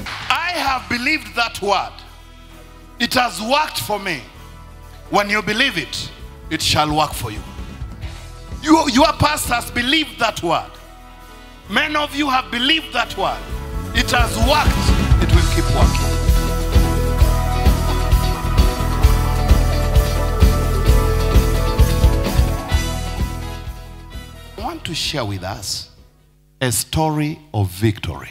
I have believed that word. It has worked for me. When you believe it, it shall work for you. you your pastors believed that word. Many of you have believed that word. It has worked. It will keep working. I want to share with us a story of victory.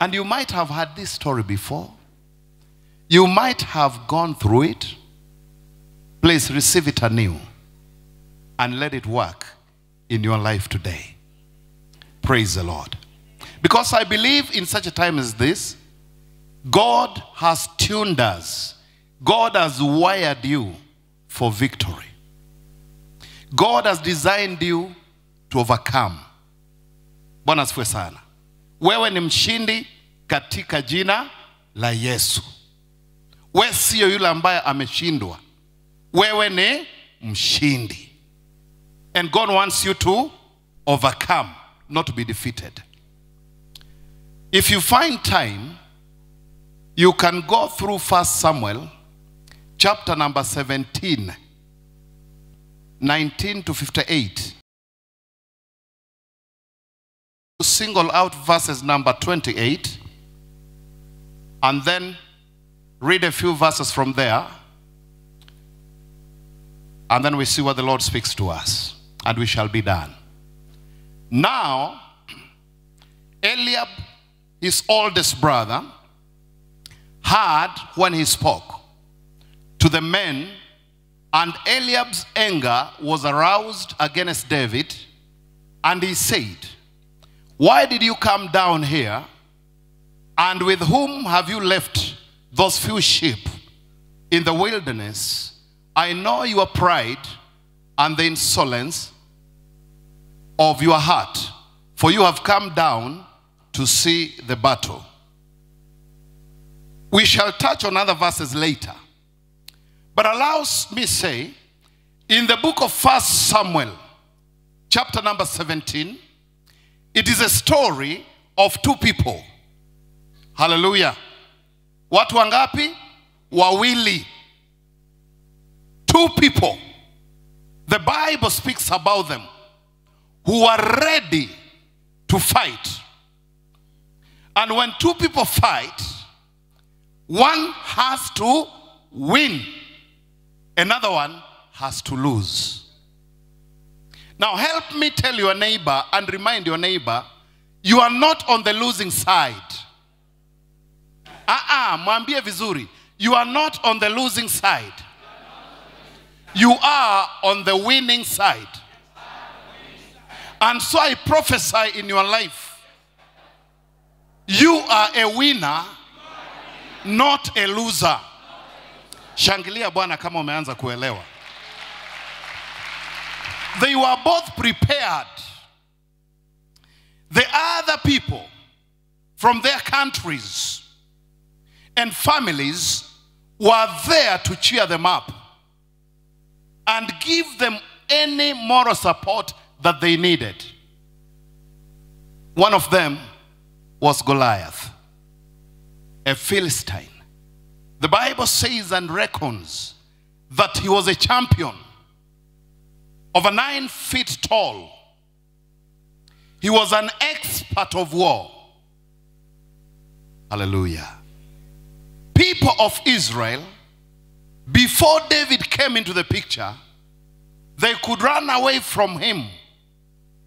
And you might have heard this story before. You might have gone through it. Please receive it anew and let it work in your life today. Praise the Lord. Because I believe in such a time as this, God has tuned us, God has wired you for victory. God has designed you to overcome. Bonas asifiwe sana. Wewe ni mshindi katika jina la Yesu. Wewe siyo yule ambaye ameshindwa, wewe ni mshindi, and God wants you to overcome, not to be defeated. If you find time, you can go through First Samuel chapter number 17, 19 to 58. single out verses number 28 and then read a few verses from there. And then we see what the Lord speaks to us, and we shall be done. Now, Eliab, his oldest brother, heard when he spoke to the men, and Eliab's anger was aroused against David, and he said, why did you come down here? And with whom have you left those few sheep in the wilderness? I know your pride and the insolence of your heart, for you have come down to see the battle. We shall touch on other verses later. But allow me say, in the book of First Samuel, chapter number 17, it is a story of two people. Hallelujah. Watu wangapi? Wawili. Two people. The Bible speaks about them who are ready to fight. And when two people fight, one has to win, another one has to lose. Now, help me tell your neighbor and remind your neighbor, you are not on the losing side. Ah, uh -uh, mwambie vizuri. You are not on the losing side. You are on the winning side. And so I prophesy in your life. You are a winner, not a loser. Shangilia Bwana kama umeanza kuelewa. They were both prepared. The other people from their countries and families were there to cheer them up and give them any moral support that they needed. One of them was Goliath, a Philistine. The Bible says and reckons that he was a champion over nine feet tall. He was an expert of war. Hallelujah. People of Israel, before David came into the picture, they could run away from him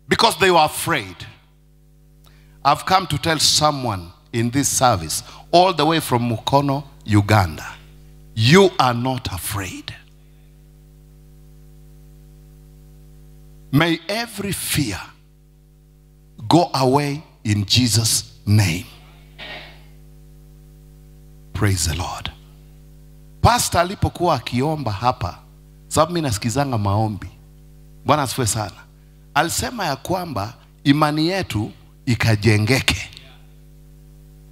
because they were afraid. I've come to tell someone in this service, all the way from Mukono, Uganda, you are not afraid. May every fear go away in Jesus' name. Praise the Lord. Pastor alipokuwa akiomba hapa, sababu mimi nasikizanga maombi, Bwana asifiwe sana, alisema ya kwamba imani yetu ikajengeke.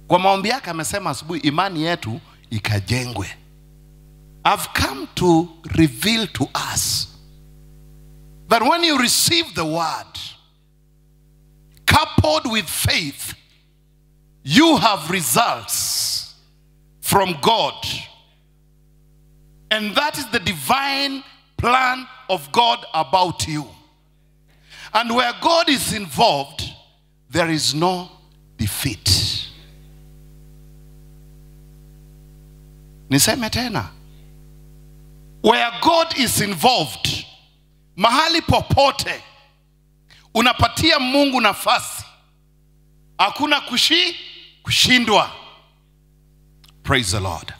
Kwa maombi yake amesema asubuhi, imani yetu ikajengwe. I've come to reveal to us that when you receive the word, coupled with faith, you have results from God. And that is the divine plan of God about you. And where God is involved, there is no defeat. Niseme tena. Where God is involved, mahali popote unapatia Mungu nafasi, hakuna kushi kushindwa. Praise the Lord,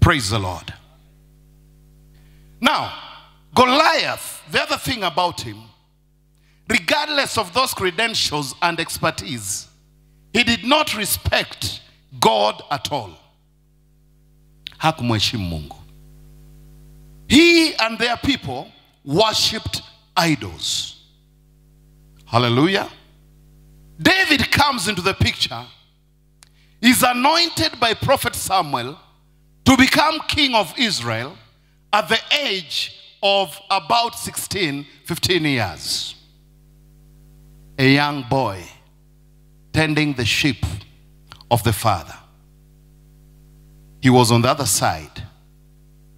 praise the Lord. Now, Goliath, the other thing about him, regardless of those credentials and expertise, he did not respect God at all. Hakumheshimu Mungu. He and their people worshipped idols. Hallelujah. David comes into the picture. Is anointed by prophet Samuel to become king of Israel at the age of about 16, 15 years. A young boy tending the sheep of the father. He was on the other side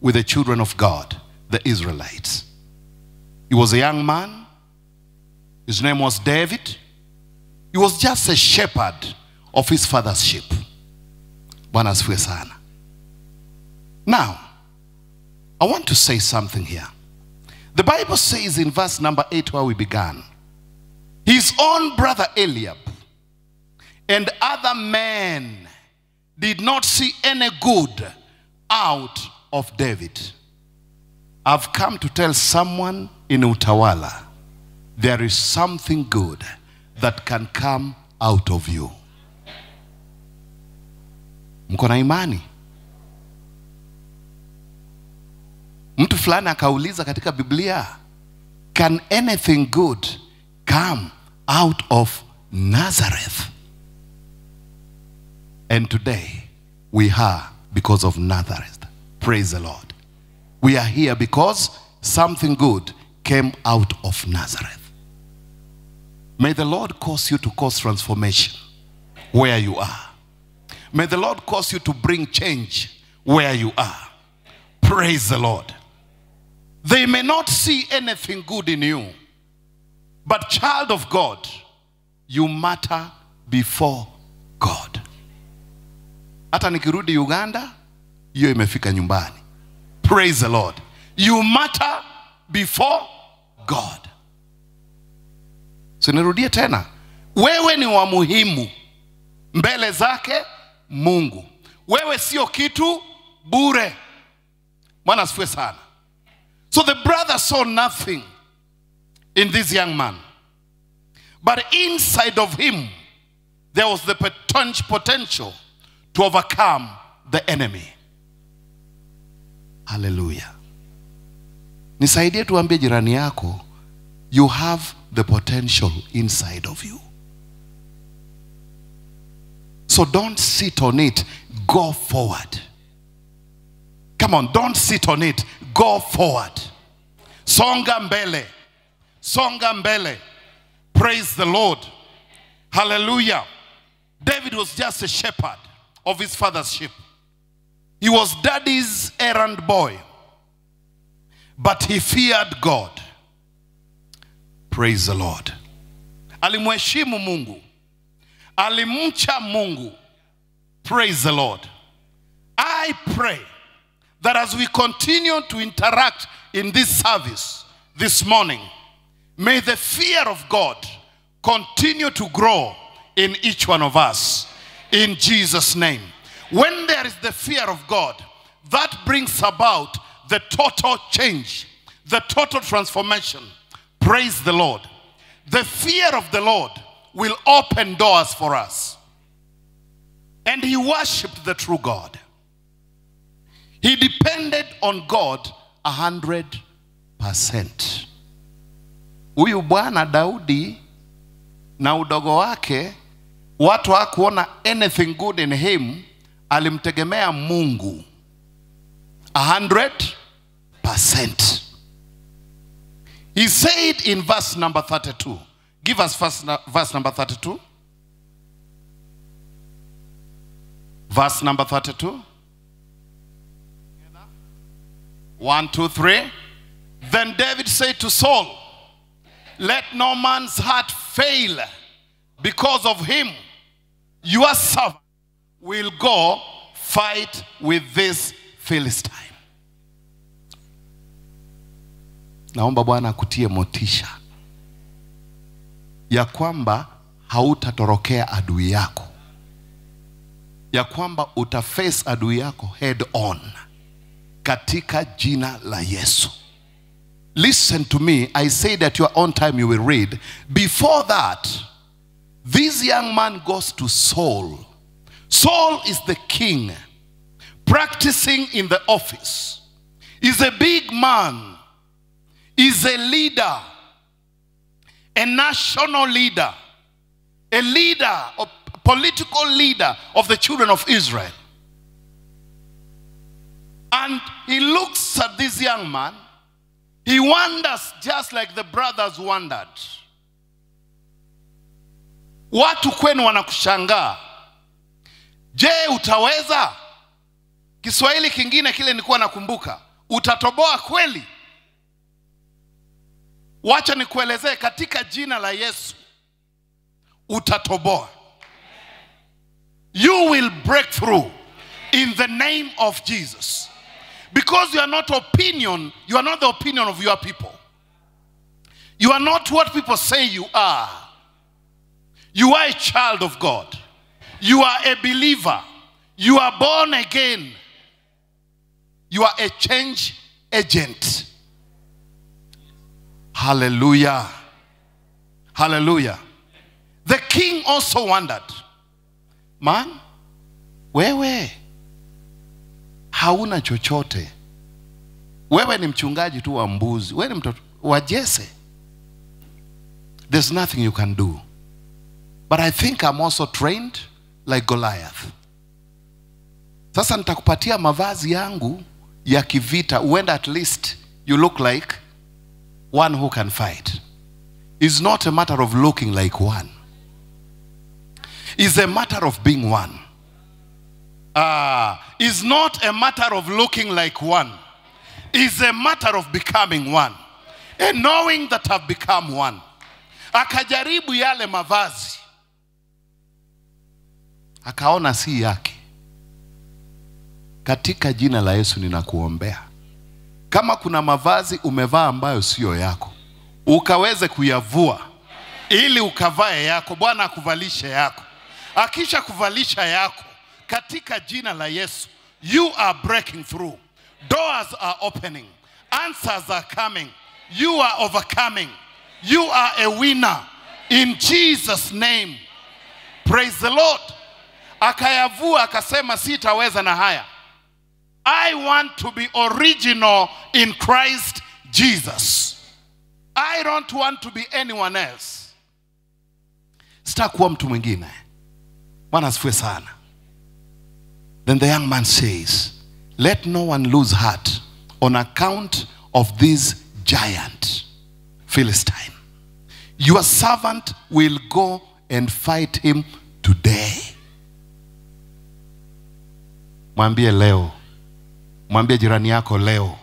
with the children of God, the Israelites. He was a young man. His name was David. He was just a shepherd of his father's sheep. Now, I want to say something here. The Bible says in verse number 8 where we began, his own brother Eliab and other men did not see any good out of David. I've come to tell someone in Utawala there is something good that can come out of you. Mko imani? Mtu fulani akauliza katika Biblia, can anything good come out of Nazareth? And today we are because of Nazareth. Praise the Lord. We are here because something good came out of Nazareth. May the Lord cause you to cause transformation where you are. May the Lord cause you to bring change where you are. Praise the Lord. They may not see anything good in you, but child of God, you matter before God. Hata nikirudi Uganda, hiyo imefika nyumbani. Praise the Lord. You matter before God. So tena, wewe ni wa muhimu mbele zake Mungu. Wewe sio kitu bure. Bwana asifiwe sana. So the brother saw nothing in this young man. But inside of him, there was the potential to overcome the enemy. Hallelujah. Nisaidie tuambie jirani yako, you have the potential inside of you. So don't sit on it, go forward. Come on, don't sit on it, go forward. Songa mbele. Songa mbele. Praise the Lord. Hallelujah. David was just a shepherd of his father's sheep. He was daddy's errand boy, but he feared God. Praise the Lord. Alimheshimu Mungu. Alimcha Mungu. Praise the Lord. I pray that as we continue to interact in this service this morning, may the fear of God continue to grow in each one of us. In Jesus' name. When there is the fear of God, that brings about the total change, the total transformation. Praise the Lord. The fear of the Lord will open doors for us. And he worshiped the true God. He depended on God a hundred percent. Huyu bwana Daudi na udogo wake watu hakuona anything good in him alimtegemea Mungu 100%. He said in verse number 32. Give us verse, verse number 32. Verse number 32. One, two, three. Then David said to Saul, Let no man's heart fail because of him, your servant will go fight with this Philistine. Naomba Bwana akutie motisha ya kwamba hautatorokea adui yako, ya kwamba utaface adui yako head on katika jina la Yesu. Listen to me, I say that your own time you will read. Before that, this young man goes to Saul Saul is the king, practicing in the office. He's a big man. He's a leader, a national leader, a leader, a political leader of the children of Israel. And he looks at this young man. He wonders just like the brothers wondered. Watu kwenu wanakushangaa Je, utaweza? Kiswahili kingine kile nilikuwa nakumbuka, utatoboa kweli? Wacha nikuelezee katika jina la Yesu utatoboa. You will break through in the name of Jesus. Because you are not opinion, you are not the opinion of your people. You are not what people say you are. You are a child of God. You are a believer. You are born again. You are a change agent. Hallelujah. Hallelujah. The king also wondered, man, wewe hauna chochote. Wewe ni mchungaji tu wa mbuzi. Wewe ni mtoto wa Jese. There's nothing you can do. But I think I'm also trained like Goliath. Sasa nitakupatia mavazi yangu ya kivita, huenda at least you look like one who can fight. It's not a matter of looking like one. It's a matter of being one. Uh, it's not a matter of looking like one. It's a matter of becoming one. And knowing that I've become one. Akajaribu yale mavazi akaona si yake. Katika jina la Yesu ninakuombea, kama kuna mavazi umevaa ambayo siyo yako, ukaweze kuyavua ili ukavae yako. Bwana akuvalishe yako, akisha kuvalisha yako, katika jina la Yesu, you are breaking through, doors are opening, answers are coming, you are overcoming, you are a winner in Jesus name. Praise the Lord akayavua akasema, sitaweza na haya. I want to be original in Christ Jesus. I don't want to be anyone else. Sitakuwa mtu mwingine. Bwana asifiwe sana. Then the young man says, let no one lose heart on account of this giant Philistine. Your servant will go and fight him today. mwambie leo mwambie jirani yako leo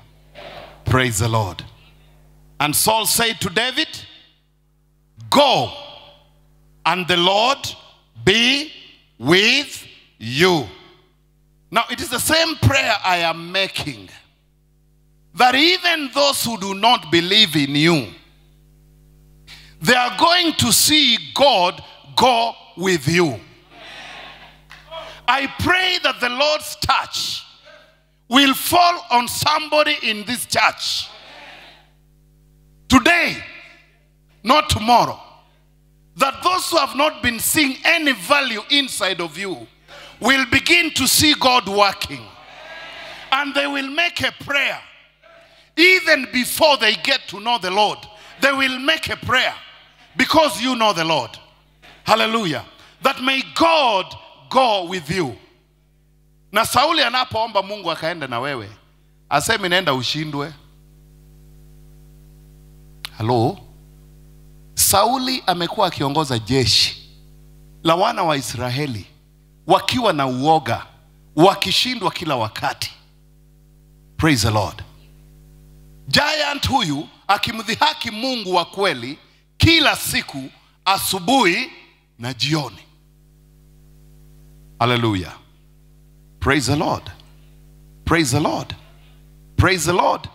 praise the lord and saul said to david go and the lord be with you now it is the same prayer i am making that even those who do not believe in you they are going to see god go with you I pray that the Lord's touch will fall on somebody in this church. Today, not tomorrow. That those who have not been seeing any value inside of you will begin to see God working. And they will make a prayer. Even before they get to know the Lord, they will make a prayer because you know the Lord. Hallelujah. That may God go with you. Na Sauli anapoomba Mungu akaenda na wewe, asemi naenda ushindwe. Halo, Sauli amekuwa akiongoza jeshi la wana wa Israeli wakiwa na uoga, wakishindwa kila wakati. Praise the Lord. Giant huyu akimdhihaki Mungu wa kweli kila siku, asubuhi na jioni. Hallelujah. Praise the Lord. Praise the Lord. Praise the Lord.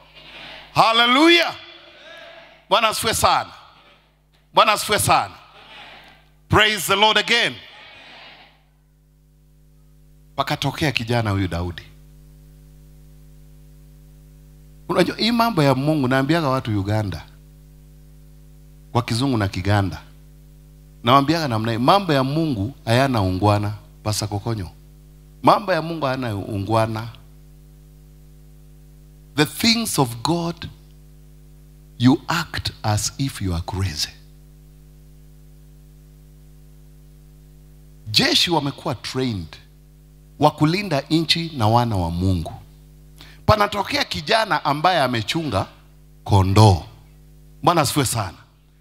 Hallelujah. Bwana asifiwe sana. Bwana asifiwe sana. Praise the Lord again. Pakatokea kijana huyu Daudi. Unajua hii mambo ya Mungu naambiaga watu Uganda kwa kizungu na Kiganda, nawaambiaga namna hii, mambo ya Mungu hayana ungwana Pasa Kokonyo. Mambo ya Mungu hayana ungwana. The things of God you act as if you are crazy. Jeshi wamekuwa trained wa kulinda nchi na wana wa Mungu. Panatokea kijana ambaye amechunga kondoo. Bwana asifiwe sana.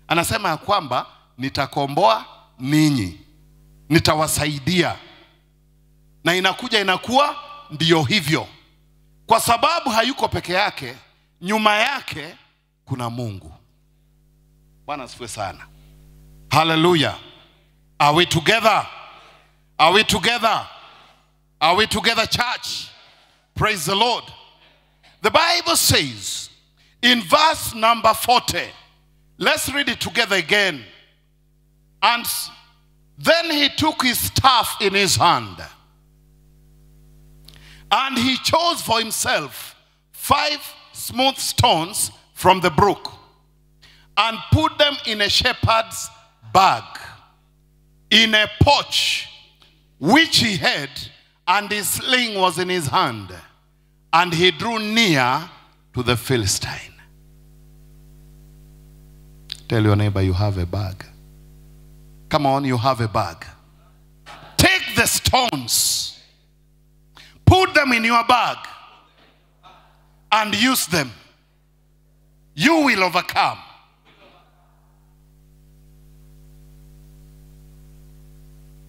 Anasema ya kwamba nitakomboa ninyi, nitawasaidia na inakuja inakuwa ndiyo hivyo, kwa sababu hayuko peke yake, nyuma yake kuna Mungu. Bwana asifiwe sana, haleluya. Are we together? Are we together? Are we together, church? Praise the Lord. The Bible says in verse number 40, let's read it together again. And then he took his staff in his hand. And he chose for himself five smooth stones from the brook and put them in a shepherd's bag, in a pouch which he had, and his sling was in his hand. And he drew near to the Philistine. Tell your neighbor, you have a bag. Come on, you have a bag. Take the stones Put them in your bag and use them. You will overcome.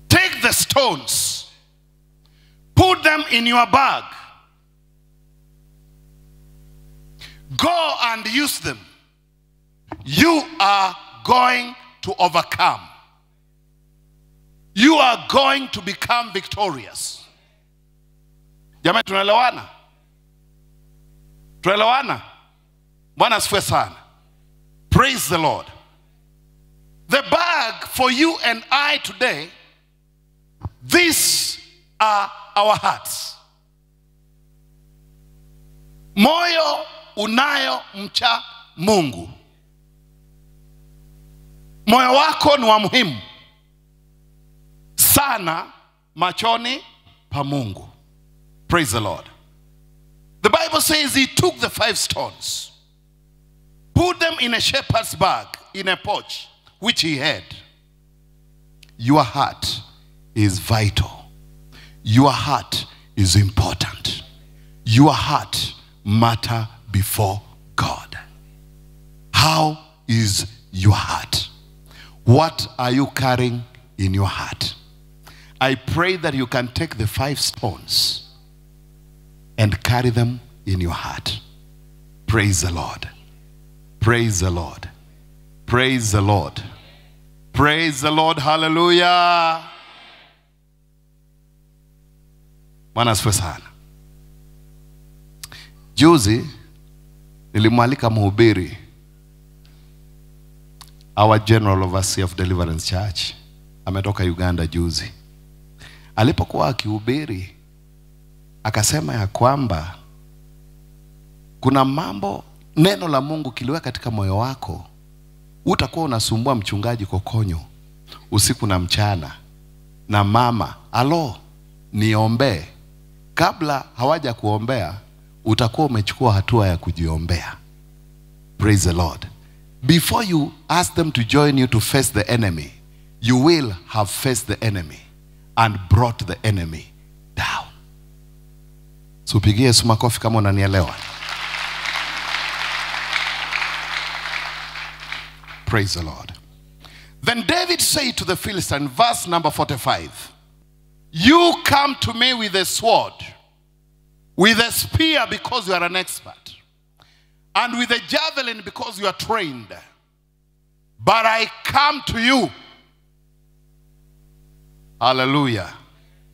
Take the stones, put them in your bag, go and use them. You are going to overcome. You are going to become victorious. Jamani, tunaelewana? Tunaelewana? Bwana asifiwe sana. Praise the Lord. The bag for you and I today, these are our hearts. Moyo unayo mcha Mungu. Moyo wako ni wa muhimu sana machoni pa Mungu. Praise the Lord. The Bible says he took the five stones, put them in a shepherd's bag, in a pouch, which he had. Your heart is vital. Your heart is important. Your heart matter before God. How is your heart? What are you carrying in your heart? I pray that you can take the five stones and carry them in your heart. Praise the Lord. Praise the Lord. Praise the Lord. Praise the Lord. Hallelujah. Bwana asifiwe sana. Juzi nilimwalika mhubiri our general overseer of Deliverance Church ametoka Uganda juzi. Alipokuwa akihubiri akasema ya kwamba kuna mambo neno la Mungu kiliwe katika moyo wako, utakuwa unasumbua mchungaji kokonyo usiku na mchana na mama alo, niombee. Kabla hawaja kuombea, utakuwa umechukua hatua ya kujiombea. Praise the Lord. Before you ask them to join you to face the enemy, you will have faced the enemy and brought the enemy down. tupigie Yesu makofi kama unanielewa. Praise the Lord. Then David said to the Philistine, verse number 45, You come to me with a sword, with a spear because you are an expert, and with a javelin because you are trained. But I come to you. Hallelujah.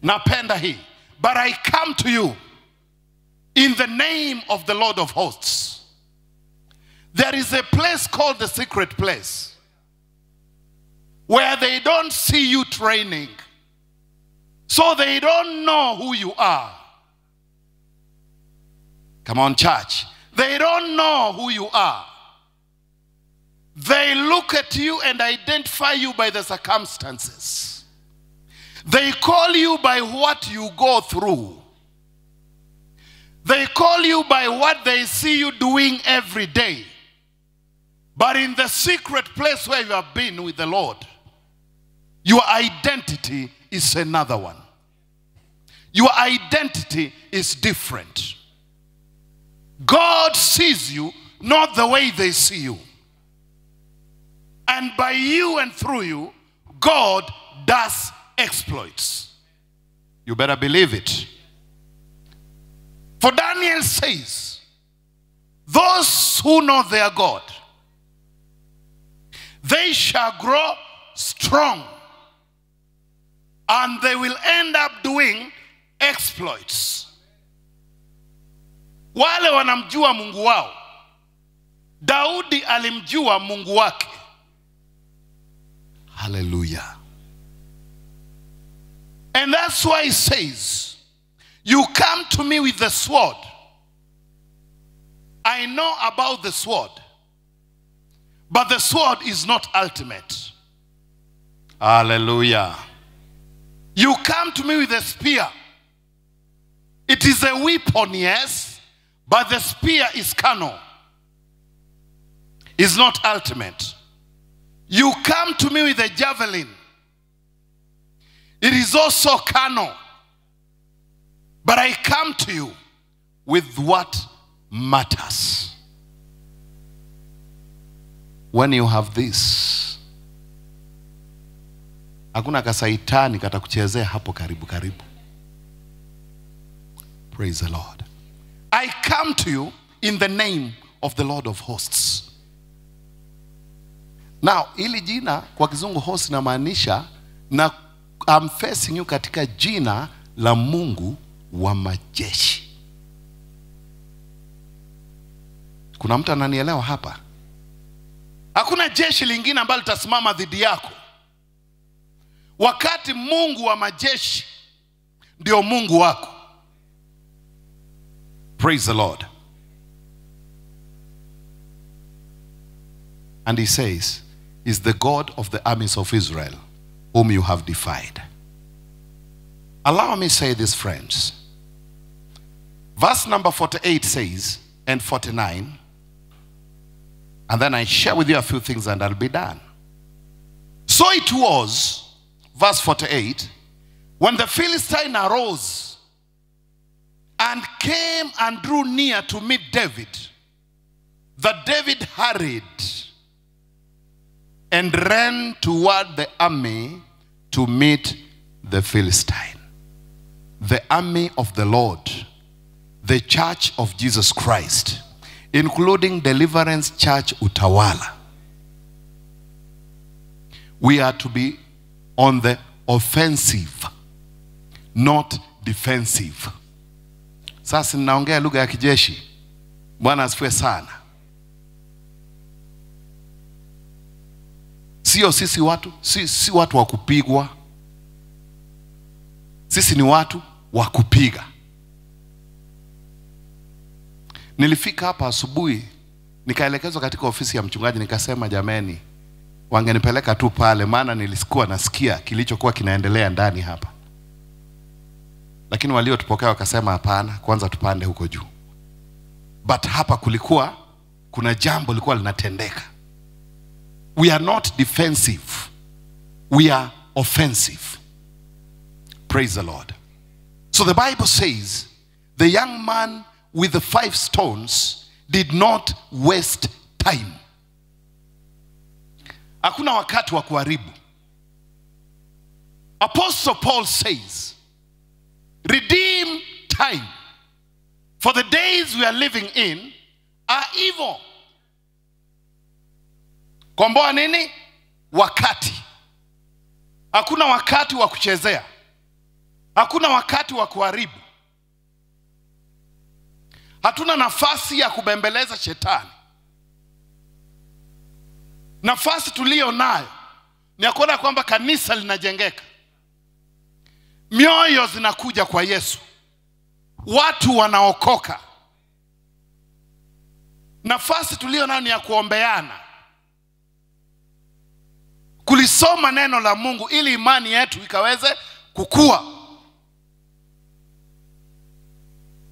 Napenda hii. But I come to you in the name of the Lord of hosts. There is a place called the secret place where they don't see you training, so they don't know who you are. Come on, church. They don't know who you are. They look at you and identify you by the circumstances. They call you by what you go through. They call you by what they see you doing every day. But in the secret place where you have been with the Lord, your identity is another one. Your identity is different. God sees you not the way they see you. And by you and through you, God does exploits. You better believe it. For Daniel says, Those who know their God, they shall grow strong and they will end up doing exploits. Wale wanamjua Mungu wao. Daudi alimjua Mungu wake. Hallelujah. And that's why he says, you come to me with the sword. I know about the sword. But the sword is not ultimate. Hallelujah. You come to me with a spear. It is a weapon, yes, but the spear is carnal. Is not ultimate. You come to me with a javelin. It is also carnal. But I come to you with what matters. When you have this, hakuna kasaitani katakuchezea hapo karibu karibu. Praise the Lord. I come to you in the name of the Lord of hosts. Now, hili jina kwa kizungu host inamaanisha na I'm facing you katika jina la Mungu wa majeshi kuna mtu ananielewa hapa hakuna jeshi lingine ambalo litasimama dhidi yako wakati mungu wa majeshi ndio mungu wako praise the lord and he says is the god of the armies of israel whom you have defied allow me say this friends Verse number 48 says, and 49, and then I share with you a few things and I'll be done. So it was, verse 48, when the Philistine arose and came and drew near to meet David, that David hurried and ran toward the army to meet the Philistine, the army of the Lord the Church of Jesus Christ, including Deliverance Church Utawala, we are to be on the offensive, not defensive. Sasa ninaongea lugha ya kijeshi. Bwana asifiwe sana. Sio sisi watu, si, si watu wa kupigwa. Sisi ni watu wa kupiga. Nilifika hapa asubuhi, nikaelekezwa katika ofisi ya mchungaji, nikasema jameni, wangenipeleka tu pale, maana nilikuwa nasikia kilichokuwa kinaendelea ndani hapa. Lakini waliotupokea wakasema hapana, kwanza tupande huko juu. But hapa kulikuwa kuna jambo lilikuwa linatendeka. We are not defensive, we are offensive. Praise the Lord. So the Bible says the young man with the five stones did not waste time. Hakuna wakati wa kuharibu. Apostle Paul says, redeem time, for the days we are living in are evil. Komboa nini? Wakati. Hakuna wakati wa kuchezea. Hakuna wakati wa kuharibu. Hatuna nafasi ya kubembeleza shetani. Nafasi tuliyo nayo ni ya kuona kwamba kanisa linajengeka, mioyo zinakuja kwa Yesu, watu wanaokoka. Nafasi tuliyo nayo ni ya kuombeana, kulisoma neno la Mungu ili imani yetu ikaweze kukua.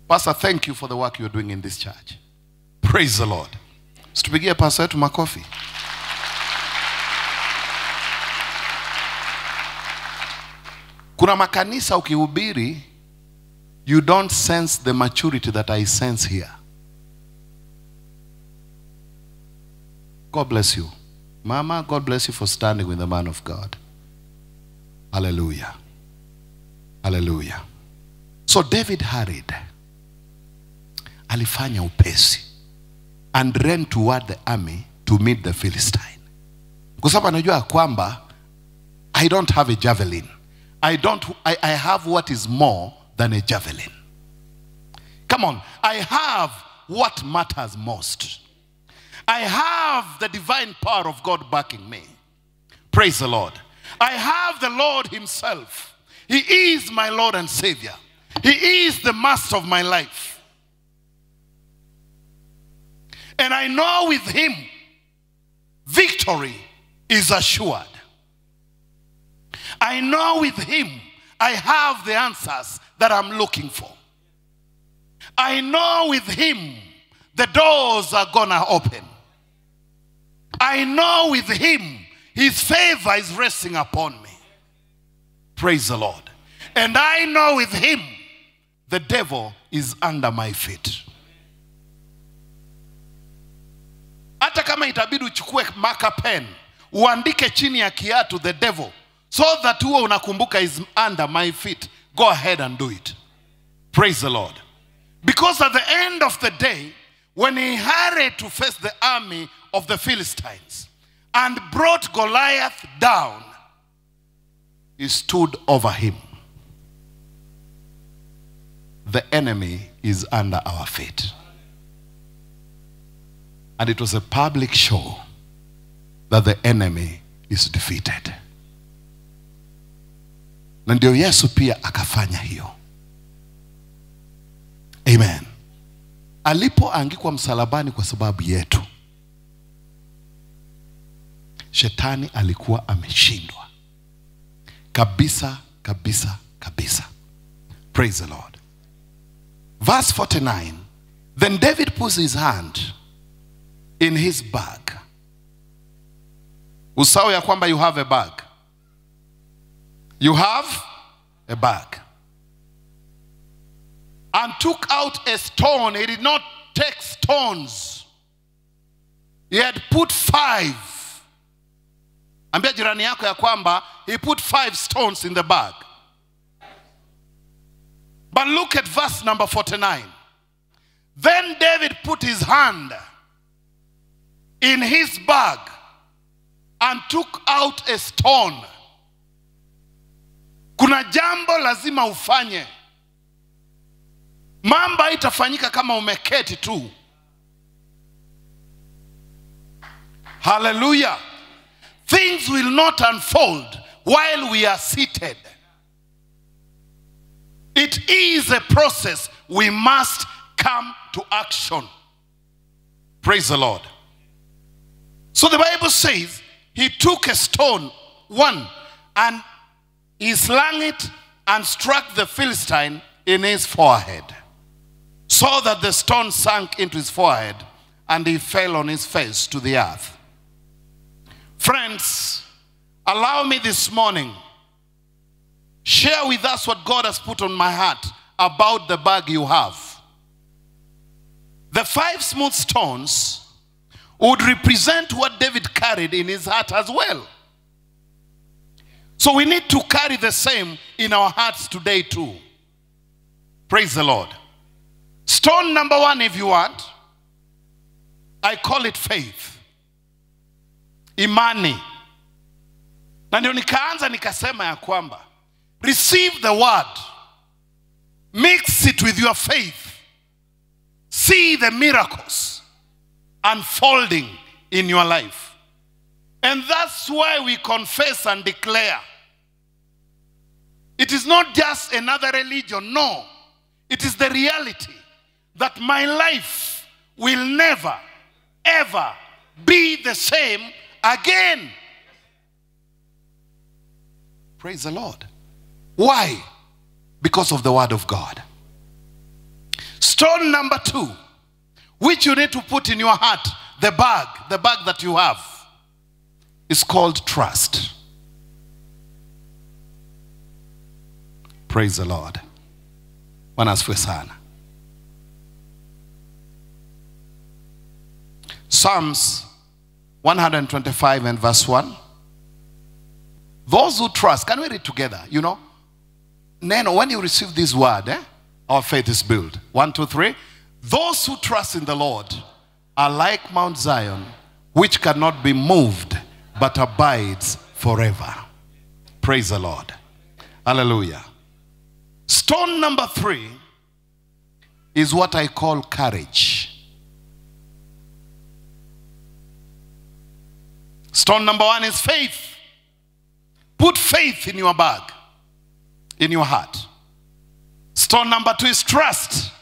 Pastor, thank you for the work you're doing in this church. Praise the Lord. Situpigie pastor wetu makofi. Kuna makanisa ukihubiri, you don't sense the maturity that I sense here. God bless you. Mama, God bless you for standing with the man of God. Hallelujah. Hallelujah. So David hurried alifanya upesi and ran toward the army to meet the Philistine, kwa sababu anajua kwamba I don't have a javelin. I don't. I, I have what is more than a javelin. Come on, I have what matters most. I have the divine power of God backing me. Praise the Lord. I have the Lord Himself. He is my Lord and Savior. He is the master of my life. And I know with him, victory is assured. I know with him, I have the answers that I'm looking for. I know with him, the doors are going to open. I know with him, his favor is resting upon me. Praise the Lord. And I know with him, the devil is under my feet. hata kama itabidi uchukue marker pen uandike chini ya kiatu the devil so that huo unakumbuka is under my feet go ahead and do it praise the lord because at the end of the day when he hurried to face the army of the philistines and brought goliath down he stood over him the enemy is under our feet And it was a public show that the enemy is defeated. Na ndio Yesu pia akafanya hiyo. Amen. Alipoangikwa msalabani kwa sababu yetu, shetani alikuwa ameshindwa kabisa kabisa kabisa. Praise the Lord. Verse 49. Then David puts his hand in his bag. usawa ya kwamba you have a bag. You have a bag. And took out a stone. He did not take stones. He had put five. Ambia jirani yako ya kwamba he put five stones in the bag. But look at verse number 49. Then David put his hand in his bag and took out a stone. Kuna jambo lazima ufanye. mamba itafanyika kama umeketi tu. Hallelujah. Things will not unfold while we are seated. It is a process. We must come to action. Praise the Lord. So the Bible says he took a stone, one, and he slung it and struck the Philistine in his forehead, so that the stone sank into his forehead and he fell on his face to the earth. Friends, allow me this morning share with us what God has put on my heart about the bag you have. The five smooth stones would represent what David carried in his heart as well. So we need to carry the same in our hearts today too. Praise the Lord. Stone number one, if you want, I call it faith, imani. Na ndio nikaanza nikasema ya kwamba receive the word, mix it with your faith, see the miracles unfolding in your life. And that's why we confess and declare. It is not just another religion, no. It is the reality that my life will never, ever be the same again. Praise the Lord. Why? Because of the Word of God. Stone number two which you need to put in your heart, the bag, the bag that you have, is called trust. Praise the Lord. Psalms 125 and verse 1. Those who trust, can we read together? You know, Neno, when you receive this word, eh, our faith is built. One, two, three. Those who trust in the Lord are like Mount Zion, which cannot be moved but abides forever. Praise the Lord. Hallelujah. Stone number three is what I call courage. Stone number one is faith. Put faith in your bag, in your heart. Stone number two is trust.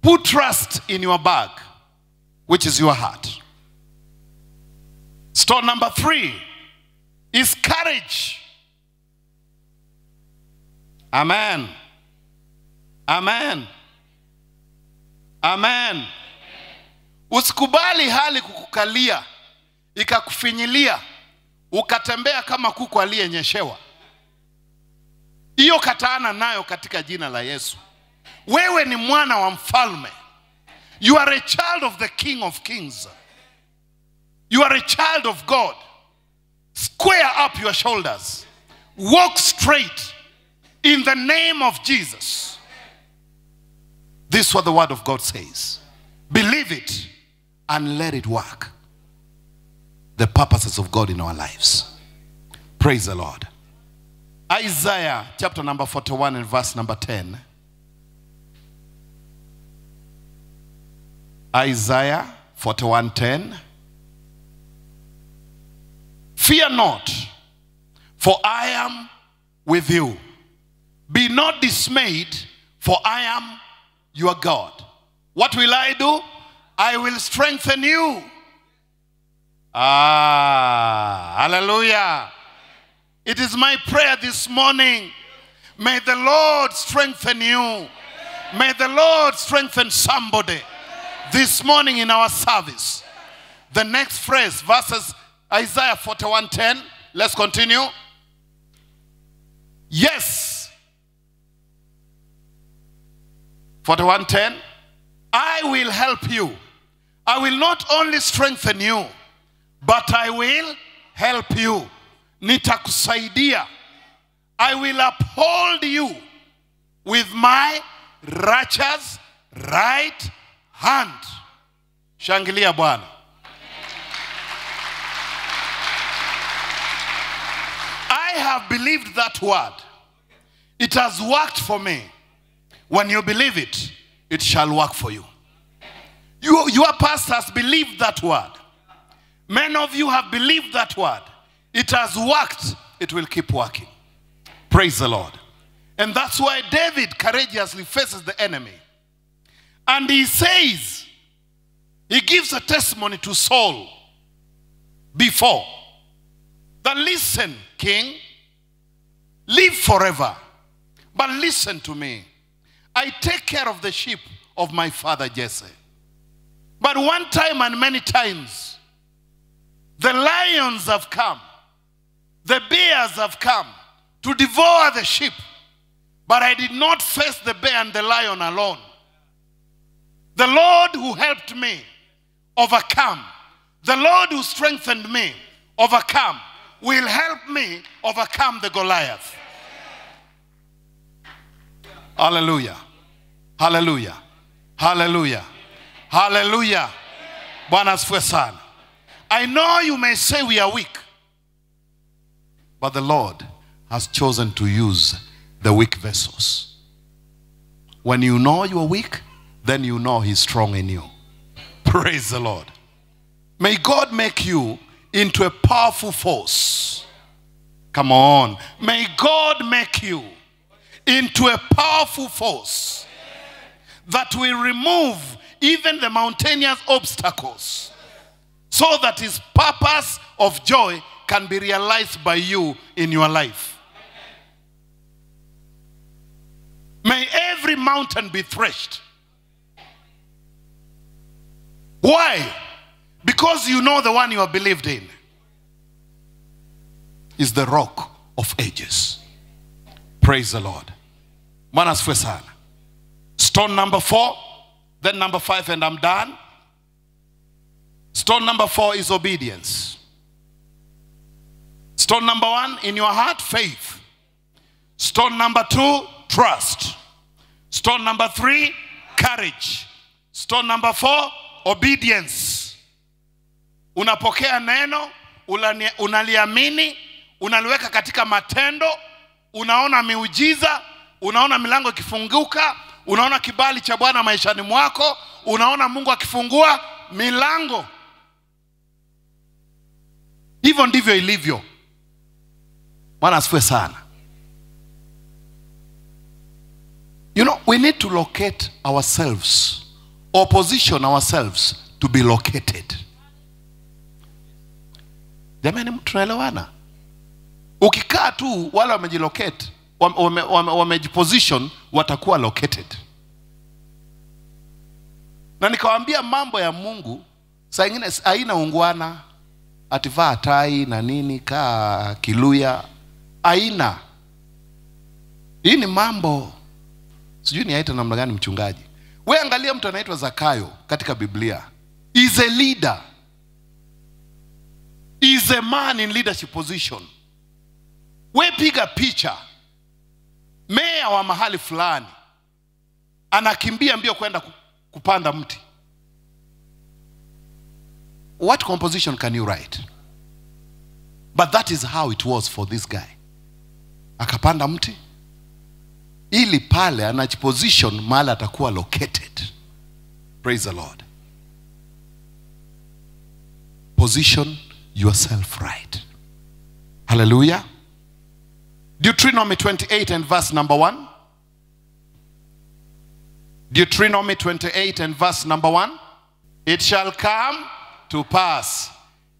Put trust in your bag, which is your heart. Store number three is courage. Amen. Amen. Amen. Usikubali hali kukukalia ikakufinyilia ukatembea kama kuku aliyenyeshewa. Hiyo kataana nayo katika jina la Yesu. wewe ni mwana wa mfalme you are a child of the king of kings you are a child of god square up your shoulders walk straight in the name of jesus this is what the word of god says believe it and let it work the purposes of god in our lives praise the lord isaiah chapter number 41 and verse number 10 Isaiah 41:10 Fear not for I am with you be not dismayed for I am your God what will I do I will strengthen you Ah hallelujah It is my prayer this morning may the Lord strengthen you may the Lord strengthen somebody this morning in our service. The next phrase, verses Isaiah 41:10. Let's continue. Yes. 41:10. I will help you. I will not only strengthen you, but I will help you. Nitakusaidia. I will uphold you with my righteous right hand. Shangilia Bwana. I have believed that word. It has worked for me. When you believe it, it shall work for you. you your pastors believed that word. Many of you have believed that word. It has worked. It will keep working. Praise the Lord. And that's why David courageously faces the enemy. And he says, he gives a testimony to Saul before that listen, king, live forever, but listen to me. I take care of the sheep of my father Jesse. But one time and many times, the lions have come, the bears have come to devour the sheep. But I did not face the bear and the lion alone. The Lord who helped me overcome, the Lord who strengthened me overcome, will help me overcome the Goliath. Hallelujah. Hallelujah. Hallelujah. Hallelujah. I know you may say we are weak, but the Lord has chosen to use the weak vessels. When you know you are weak, then you know He's strong in you. Praise the Lord. May God make you into a powerful force. Come on. May God make you into a powerful force that will remove even the mountainous obstacles so that his purpose of joy can be realized by you in your life. May every mountain be threshed. Why? Because you know the one you have believed in is the rock of ages. Praise the Lord. Manasfwe sana. Stone number four, then number five, and I'm done. Stone number four is obedience. Stone number one, in your heart, faith. Stone number two, trust. Stone number three, courage. Stone number four, obedience. Unapokea neno, unaliamini, unaliweka katika matendo, unaona miujiza, unaona milango ikifunguka, unaona kibali cha Bwana maishani mwako, unaona Mungu akifungua milango. Hivyo ndivyo ilivyo. Bwana asifiwe sana. You know, we need to locate ourselves or position ourselves to be located. Jamani, tunaelewana? Ukikaa tu wale wamejilocate wamejiposition watakuwa located. Na nikawaambia mambo ya Mungu saa ingine haina ungwana, ativaa tai na nini, kaa kiluya, aina hii ni mambo sijui niaita namna gani mchungaji we angalia mtu anaitwa zakayo katika biblia is a leader is a man in leadership position we piga picha meya wa mahali fulani anakimbia mbio kwenda kupanda mti what composition can you write but that is how it was for this guy akapanda mti ili pale anajiposition mahali atakuwa located. Praise the Lord. Position yourself right. Hallelujah. Deuteronomy 28 and verse number 1. Deuteronomy 28 and verse number 1. It shall come to pass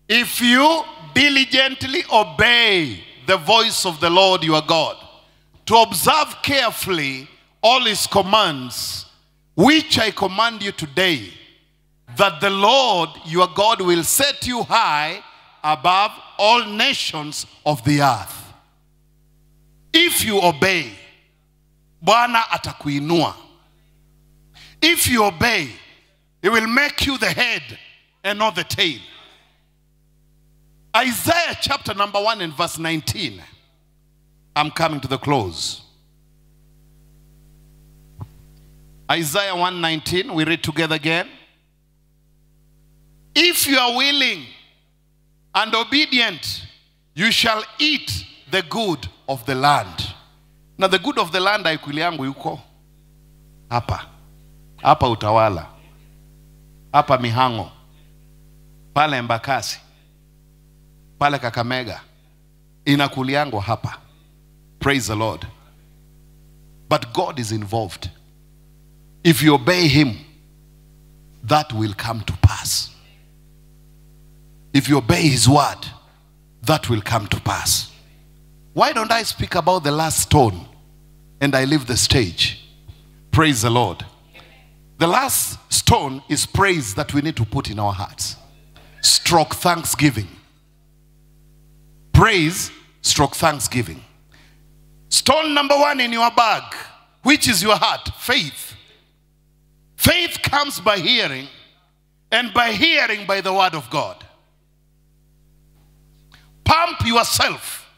if you diligently obey the voice of the Lord your God to observe carefully all his commands, which I command you today, that the Lord your God will set you high above all nations of the earth. If you obey, Bwana atakuinua. If you obey, he will make you the head and not the tail. Isaiah chapter number 1 and verse 19. I'm coming to the close. Isaiah 119, we read together again. If you are willing and obedient, you shall eat the good of the land. Now, the good of the land I yangu yuko hapa. Hapa utawala. Hapa Mihango. Pale mbakasi, Pale Kakamega. Inakuliangwa hapa. Praise the Lord. But God is involved. If you obey Him, that will come to pass. If you obey His word, that will come to pass. Why don't I speak about the last stone and I leave the stage? Praise the Lord. The last stone is praise that we need to put in our hearts. Stroke thanksgiving. Praise, stroke thanksgiving. Stone number one in your bag, which is your heart, faith. Faith comes by hearing, and by hearing by the word of God. Pump yourself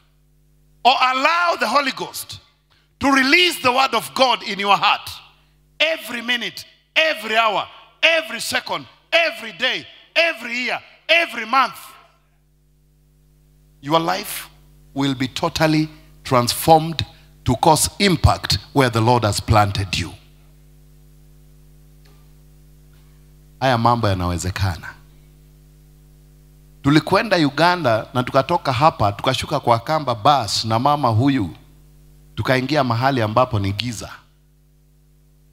or allow the Holy Ghost to release the word of God in your heart every minute, every hour, every second, every day, every year, every month. Your life will be totally transformed to cause impact where the Lord has planted you. Haya mambo yanawezekana. Tulikwenda Uganda na tukatoka hapa tukashuka kwa kamba bus na mama huyu, tukaingia mahali ambapo ni giza.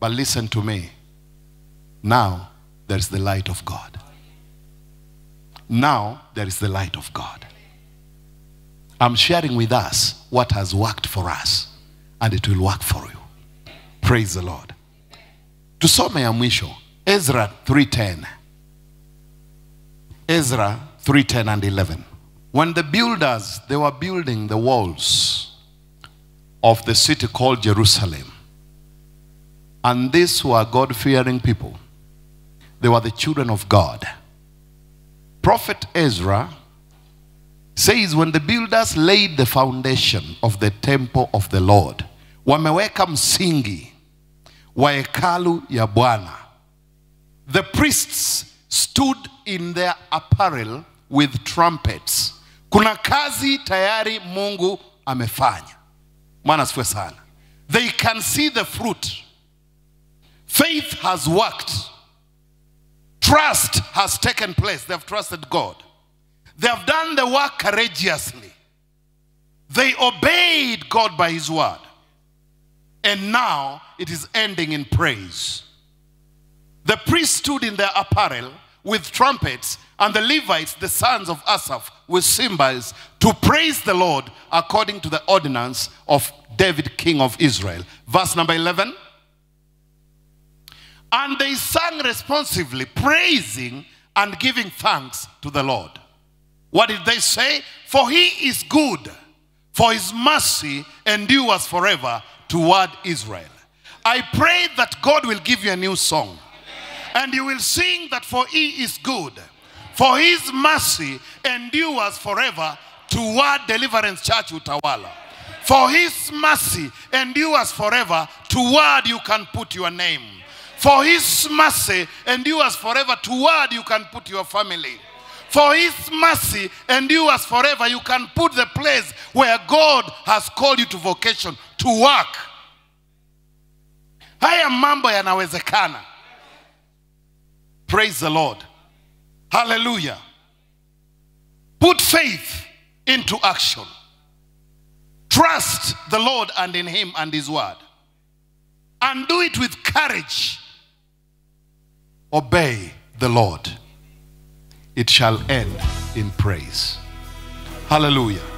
But listen to me, now there is the light of God. Now there is the light of God. I'm sharing with us what has worked for us and it will work for you. Praise the Lord. Tusome ya mwisho Ezra 3:10. Ezra 3:10 and 11. When the builders they were building the walls of the city called Jerusalem. And these were God-fearing people. They were the children of God. Prophet Ezra says when the builders laid the foundation of the temple of the Lord, wameweka msingi wa hekalu ya Bwana. The priests stood in their apparel with trumpets. Kuna kazi tayari Mungu amefanya. Bwana asifiwe sana. They can see the fruit. Faith has worked. Trust has taken place. They have trusted God. They have done the work courageously. They obeyed God by his word. And now it is ending in praise. The priests stood in their apparel with trumpets, and the Levites, the sons of Asaph, with cymbals to praise the Lord according to the ordinance of David, king of Israel. Verse number 11. And they sang responsively, praising and giving thanks to the Lord. What did they say? For he is good, for his mercy endures forever toward Israel. I pray that God will give you a new song. And you will sing that for he is good, for his mercy endures forever toward Deliverance Church Utawala. For his mercy endures forever toward you can put your name. For his mercy endures forever toward you can put your family. For his mercy endures forever. You can put the place where God has called you to vocation, to work. I Haya mambo yanawezekana. Praise the Lord. Hallelujah. Put faith into action. Trust the Lord and in him and his word. And do it with courage. Obey the Lord it shall end in praise. Hallelujah.